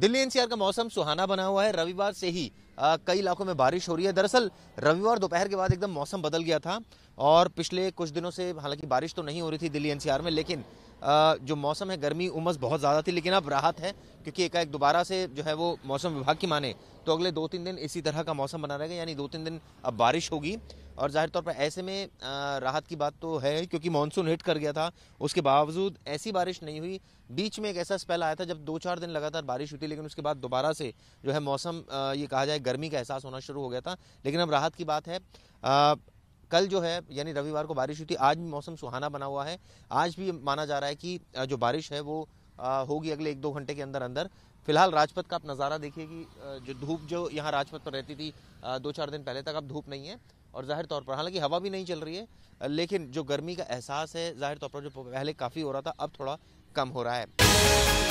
Delhi NCR का मौसम सुहाना बना हुआ है रविवार से ही आ, कई इलाकों में बारिश हो रही है दरअसल रविवार दोपहर के बाद एकदम मौसम बदल गया था और पिछले कुछ दिनों से हालांकि बारिश तो नहीं हो रही थी दिल्ली एनसीआर में लेकिन आ, जो मौसम है गर्मी उमस बहुत ज़्यादा थी लेकिन अब राहत है क्योंकि एक एक दोबारा से जो है वो मौसम विभाग की माने तो अगले दो तीन दिन इसी तरह का मौसम बना रहेगा यानी दो तीन दिन अब बारिश होगी और जाहिर तौर पर ऐसे में राहत की बात तो है क्योंकि मानसून हिट कर गया था उसके बावजूद ऐसी बारिश नहीं हुई बीच में एक ऐसा स्पेल आया था जब दो चार दिन लगातार बारिश हुई थी लेकिन उसके बाद दोबारा से जो है मौसम ये कहा जाए गर्मी का एहसास होना शुरू हो गया था लेकिन अब राहत की बात है आ, कल जो है यानी रविवार को बारिश हुई थी आज भी मौसम सुहाना बना हुआ है आज भी माना जा रहा है कि जो बारिश है वो होगी अगले एक दो घंटे के अंदर अंदर फिलहाल राजपथ का आप नज़ारा देखिए कि जो धूप जो यहाँ राजपथ पर रहती थी दो चार दिन पहले तक अब धूप नहीं है और ज़ाहिर तौर पर हालांकि हवा भी नहीं चल रही है लेकिन जो गर्मी का एहसास है ज़ाहिर तौर पर जो पहले काफ़ी हो रहा था अब थोड़ा कम हो रहा है